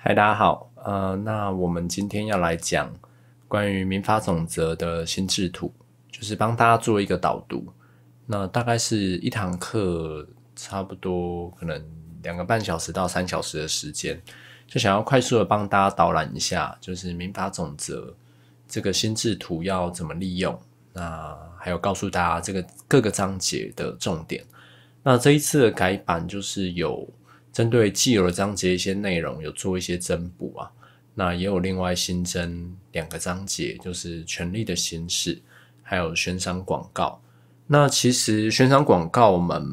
嗨，大家好。呃，那我们今天要来讲关于民法总则的新制图，就是帮大家做一个导读。那大概是一堂课，差不多可能两个半小时到三小时的时间，就想要快速的帮大家导览一下，就是民法总则这个新制图要怎么利用。那还有告诉大家这个各个章节的重点。那这一次的改版就是有。针对既有的章节一些内容有做一些增补啊，那也有另外新增两个章节，就是权力的形式，还有悬赏广告。那其实悬赏广告我们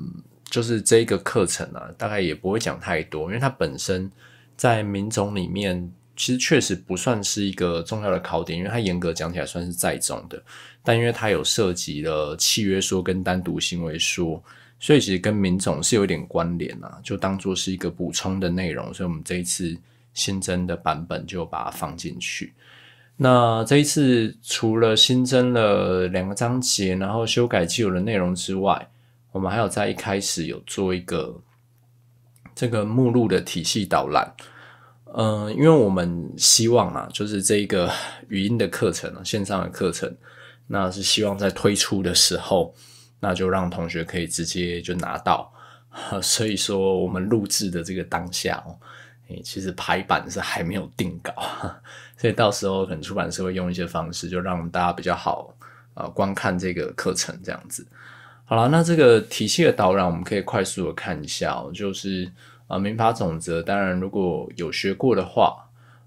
就是这一个课程啊，大概也不会讲太多，因为它本身在民种里面其实确实不算是一个重要的考点，因为它严格讲起来算是在中的，但因为它有涉及了契约说跟单独行为说。所以其实跟民总是有点关联啊，就当做是一个补充的内容，所以我们这一次新增的版本就把它放进去。那这一次除了新增了两个章节，然后修改既有的内容之外，我们还有在一开始有做一个这个目录的体系导览。嗯，因为我们希望啊，就是这一个语音的课程啊，线上的课程，那是希望在推出的时候。那就让同学可以直接就拿到，所以说我们录制的这个当下哦，诶，其实排版是还没有定稿，所以到时候可能出版社会用一些方式，就让大家比较好啊观看这个课程这样子。好了，那这个体系的导览我们可以快速的看一下就是呃民法总则，当然如果有学过的话，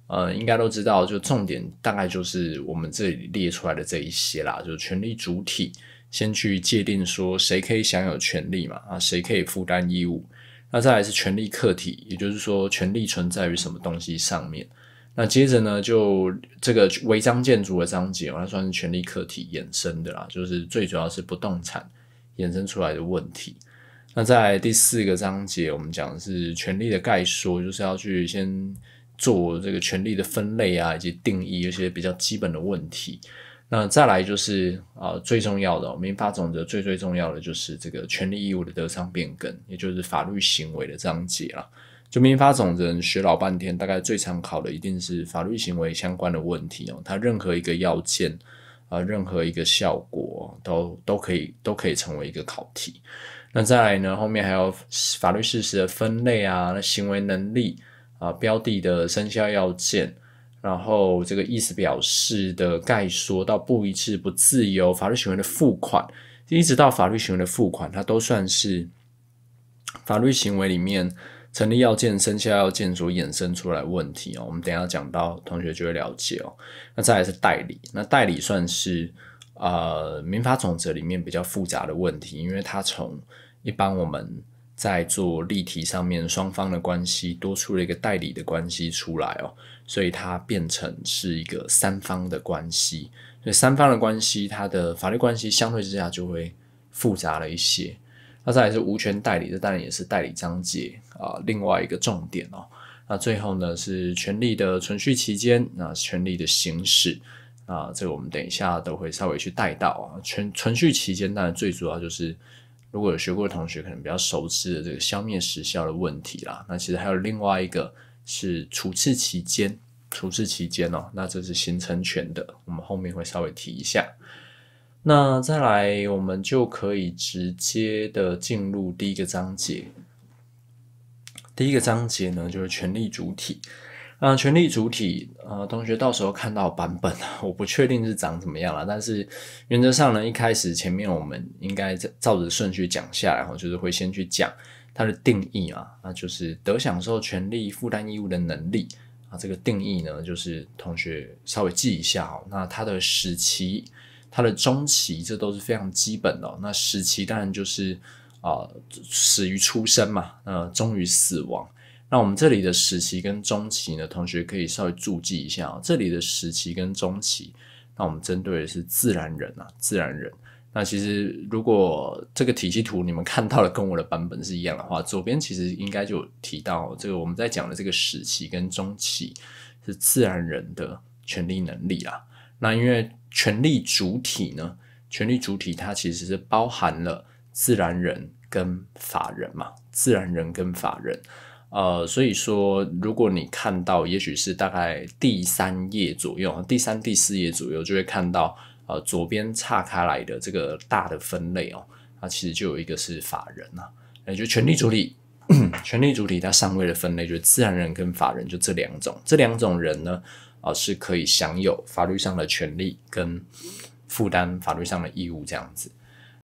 呃，应该都知道，就重点大概就是我们这里列出来的这一些啦，就是权利主体。先去界定说谁可以享有权利嘛，啊，谁可以负担义务？那再来是权利客体，也就是说权利存在于什么东西上面？那接着呢，就这个违章建筑的章节，它算是权利客体衍生的啦，就是最主要是不动产衍生出来的问题。那在第四个章节，我们讲的是权利的概说，就是要去先做这个权利的分类啊，以及定义一些比较基本的问题。那再来就是，呃，最重要的民法总则最最重要的就是这个权利义务的得偿变更，也就是法律行为的章节了。就民法总则学老半天，大概最常考的一定是法律行为相关的问题哦。它任何一个要件，啊，任何一个效果，都都可以都可以成为一个考题。那再来呢，后面还有法律事实的分类啊，那行为能力啊，标的的生效要件。然后这个意思表示的概说到不一致、不自由，法律行为的付款，一直到法律行为的付款，它都算是法律行为里面成立要件、生效要件所衍生出来问题哦。我们等下讲到，同学就会了解哦。那再来是代理，那代理算是呃民法总则里面比较复杂的问题，因为它从一般我们。在做立体上面，双方的关系多出了一个代理的关系出来哦，所以它变成是一个三方的关系。所以三方的关系，它的法律关系相对之下就会复杂了一些。那再来是无权代理，这当然也是代理章节啊，另外一个重点哦。那最后呢是权利的存续期间，那权利的行使啊，这个我们等一下都会稍微去带到啊。存存续期间，当然最主要就是。如果有学过的同学，可能比较熟知的这个消灭时效的问题啦。那其实还有另外一个是处置期间，处置期间哦，那这是形成权的，我们后面会稍微提一下。那再来，我们就可以直接的进入第一个章节。第一个章节呢，就是权利主体。啊，权利主体，呃，同学到时候看到版本啊，我不确定是长怎么样了，但是原则上呢，一开始前面我们应该照着顺序讲下来，然后就是会先去讲它的定义啊，那就是得享受权利、负担义务的能力啊。这个定义呢，就是同学稍微记一下哦。那它的时期、它的中期，这都是非常基本的。那时期当然就是啊，始于出生嘛，呃，终于死亡。那我们这里的史期跟中期呢，同学可以稍微注记一下啊。这里的史期跟中期，那我们针对的是自然人啊，自然人。那其实如果这个体系图你们看到了跟我的版本是一样的话，左边其实应该就提到这个我们在讲的这个史期跟中期是自然人的权利能力啊。那因为权利主体呢，权利主体它其实是包含了自然人跟法人嘛，自然人跟法人。呃，所以说，如果你看到，也许是大概第三页左右，第三、第四页左右，就会看到，呃，左边岔开来的这个大的分类哦，它其实就有一个是法人呐，也就权利主体，权利主体它上位的分类就是自然人跟法人，就这两种，这两种人呢，啊，是可以享有法律上的权利跟负担法律上的义务这样子。